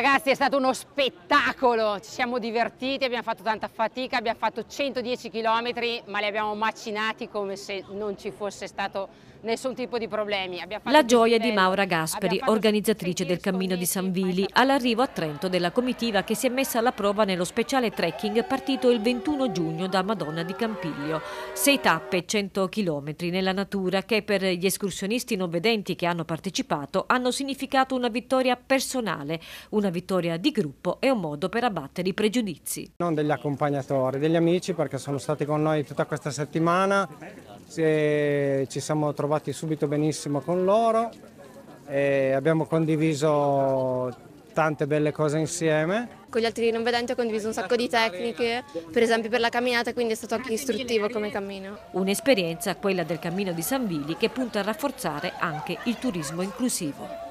Ragazzi è stato uno spettacolo, ci siamo divertiti, abbiamo fatto tanta fatica, abbiamo fatto 110 km ma li abbiamo macinati come se non ci fosse stato nessun tipo di problemi. La gioia di Maura Gasperi, organizzatrice del Cammino di San Vili, all'arrivo a Trento della comitiva che si è messa alla prova nello speciale trekking partito il 21 giugno da Madonna di Campiglio. Sei tappe, 100 km nella natura che per gli escursionisti non vedenti che hanno partecipato hanno significato una vittoria personale, una una vittoria di gruppo è un modo per abbattere i pregiudizi. Non degli accompagnatori, degli amici perché sono stati con noi tutta questa settimana, ci siamo trovati subito benissimo con loro e abbiamo condiviso tante belle cose insieme. Con gli altri non vedenti ho condiviso un sacco di tecniche, per esempio per la camminata, quindi è stato anche istruttivo come cammino. Un'esperienza, quella del Cammino di San Vili, che punta a rafforzare anche il turismo inclusivo.